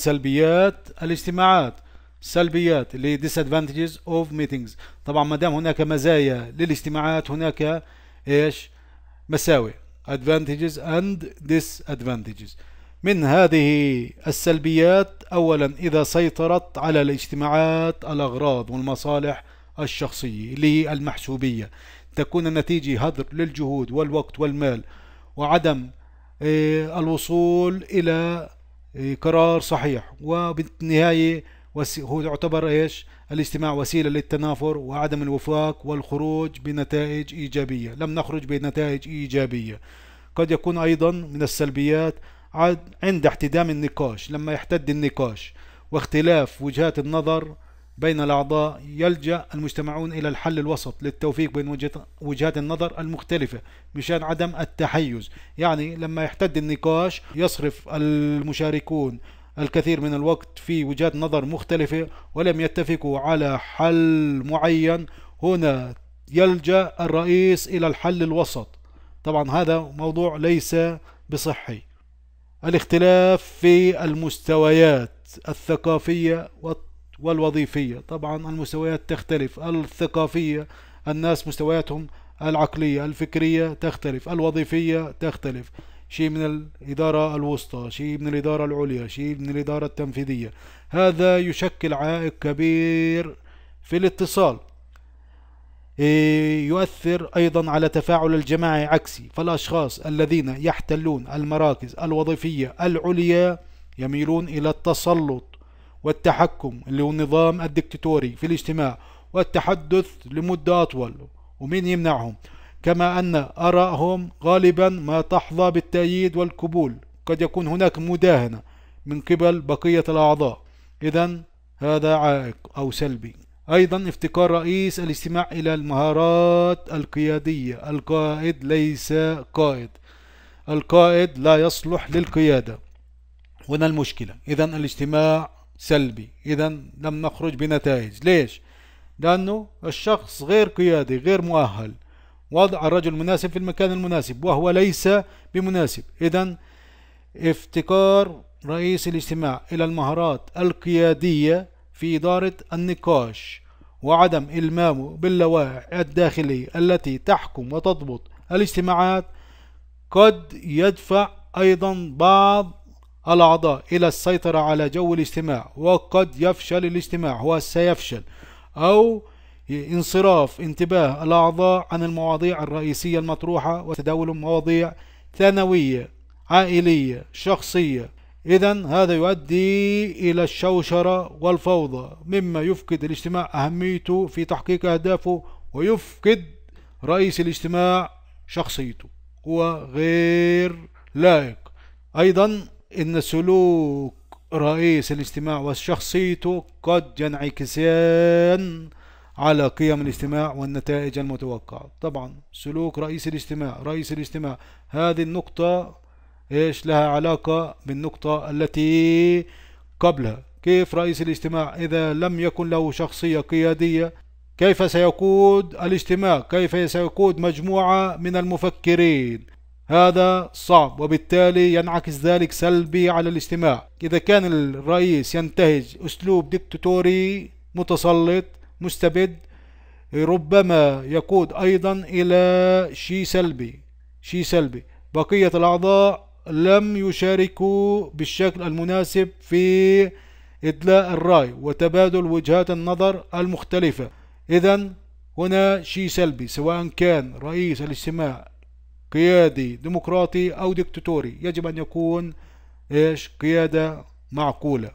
سلبيات الاجتماعات سلبيات اللي disadvantages of meetings طبعا ما دام هناك مزايا للاجتماعات هناك ايش مساوئ advantages and disadvantages من هذه السلبيات اولا اذا سيطرت على الاجتماعات الاغراض والمصالح الشخصيه اللي هي المحسوبيه تكون النتيجه هدر للجهود والوقت والمال وعدم إيه، الوصول الى إيه، قرار صحيح وبالنهاية هو يعتبر ايش الاجتماع وسيله للتنافر وعدم الوفاق والخروج بنتائج ايجابيه لم نخرج بنتائج ايجابيه قد يكون ايضا من السلبيات عند احتدام النقاش لما يحتد النقاش واختلاف وجهات النظر بين الأعضاء يلجأ المجتمعون إلى الحل الوسط للتوفيق بين وجهات النظر المختلفة مشان عدم التحيز يعني لما يحتد النقاش يصرف المشاركون الكثير من الوقت في وجهات نظر مختلفة ولم يتفقوا على حل معين هنا يلجأ الرئيس إلى الحل الوسط طبعا هذا موضوع ليس بصحي الاختلاف في المستويات الثقافية والتقنية والوظيفية طبعا المستويات تختلف الثقافية الناس مستوياتهم العقلية الفكرية تختلف الوظيفية تختلف شيء من الإدارة الوسطى شيء من الإدارة العليا شيء من الإدارة التنفيذية هذا يشكل عائق كبير في الاتصال إيه، يؤثر أيضا على تفاعل الجماعي عكسي فالأشخاص الذين يحتلون المراكز الوظيفية العليا يميلون إلى التسلط والتحكم اللي هو النظام الدكتاتوري في الاجتماع والتحدث لمدة أطول ومين يمنعهم كما أن آرائهم غالبا ما تحظى بالتأييد والقبول قد يكون هناك مداهنة من قبل بقية الأعضاء إذا هذا عائق أو سلبي أيضا افتقار رئيس الاستماع إلى المهارات القيادية القائد ليس قائد القائد لا يصلح للقيادة هنا المشكلة إذا الاجتماع سلبي اذا لم نخرج بنتائج ليش لانه الشخص غير قيادي غير مؤهل وضع الرجل المناسب في المكان المناسب وهو ليس بمناسب اذا افتقار رئيس الاجتماع الى المهارات القياديه في اداره النقاش وعدم المامه باللوائح الداخليه التي تحكم وتضبط الاجتماعات قد يدفع ايضا بعض الأعضاء إلى السيطرة على جو الاجتماع وقد يفشل الاجتماع هو سيفشل أو انصراف انتباه الأعضاء عن المواضيع الرئيسية المطروحة وتداول مواضيع ثانوية عائلية شخصية إذا هذا يؤدي إلى الشوشرة والفوضى مما يفقد الاجتماع أهميته في تحقيق أهدافه ويفقد رئيس الاجتماع شخصيته هو غير لائق أيضا إن سلوك رئيس الاجتماع وشخصيته قد ينعكسان على قيم الاجتماع والنتائج المتوقعة طبعا سلوك رئيس الاجتماع رئيس الاجتماع هذه النقطة ايش لها علاقة بالنقطة التي قبلها كيف رئيس الاجتماع إذا لم يكن له شخصية قيادية كيف سيقود الاجتماع كيف سيقود مجموعة من المفكرين هذا صعب وبالتالي ينعكس ذلك سلبي على الاجتماع إذا كان الرئيس ينتهج أسلوب ديكتاتوري متسلط مستبد ربما يقود أيضا إلى شيء سلبي شيء سلبي بقية الأعضاء لم يشاركوا بالشكل المناسب في إدلاء الرأي وتبادل وجهات النظر المختلفة إذا هنا شيء سلبي سواء كان رئيس الاجتماع قيادي ديمقراطي أو ديكتاتوري يجب أن يكون إيش قيادة معقولة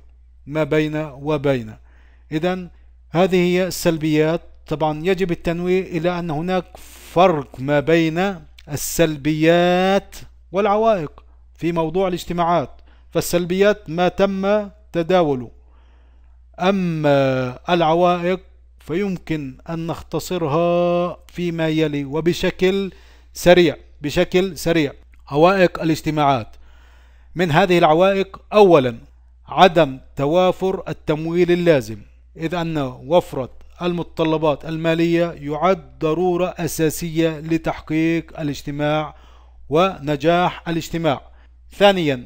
ما بين وبين إذا هذه هي السلبيات طبعا يجب التنويه إلى أن هناك فرق ما بين السلبيات والعوائق في موضوع الاجتماعات فالسلبيات ما تم تداوله أما العوائق فيمكن أن نختصرها فيما يلي وبشكل سريع بشكل سريع عوائق الاجتماعات من هذه العوائق أولا عدم توافر التمويل اللازم إذ أن وفرة المتطلبات المالية يعد ضرورة أساسية لتحقيق الاجتماع ونجاح الاجتماع ثانيا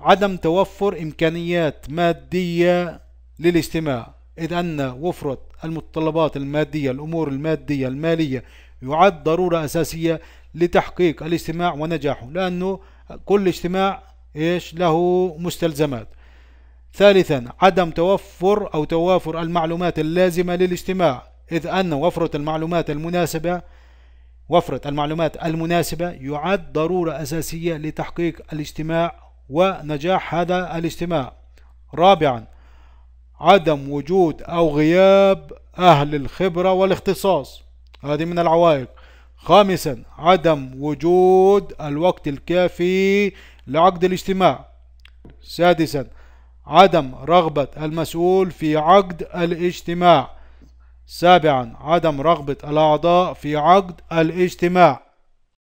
عدم توفر إمكانيات مادية للاجتماع إذ أن وفرة المتطلبات المادية الأمور المادية المالية يعد ضرورة أساسية لتحقيق الاجتماع ونجاحه لأنه كل اجتماع إيش له مستلزمات ثالثا عدم توفر أو توافر المعلومات اللازمة للاجتماع إذ أن وفرة المعلومات المناسبة وفرة المعلومات المناسبة يعد ضرورة أساسية لتحقيق الاجتماع ونجاح هذا الاجتماع رابعا عدم وجود أو غياب أهل الخبرة والاختصاص هذه من العوائق خامسا عدم وجود الوقت الكافي لعقد الاجتماع سادسا عدم رغبة المسؤول في عقد الاجتماع سابعا عدم رغبة الأعضاء في عقد الاجتماع